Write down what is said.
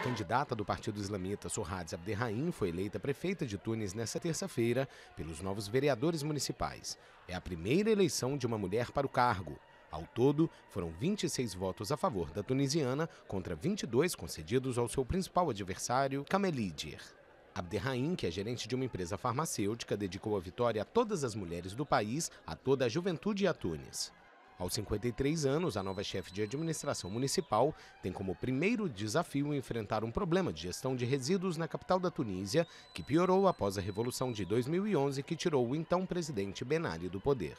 candidata do Partido Islamita, Sorrads Abderraim, foi eleita prefeita de Tunis nesta terça-feira pelos novos vereadores municipais. É a primeira eleição de uma mulher para o cargo. Ao todo, foram 26 votos a favor da tunisiana contra 22 concedidos ao seu principal adversário, Kamelidir. Abderraim, que é gerente de uma empresa farmacêutica, dedicou a vitória a todas as mulheres do país, a toda a juventude e a Tunis. Aos 53 anos, a nova chefe de administração municipal tem como primeiro desafio enfrentar um problema de gestão de resíduos na capital da Tunísia, que piorou após a Revolução de 2011, que tirou o então presidente Benali do poder.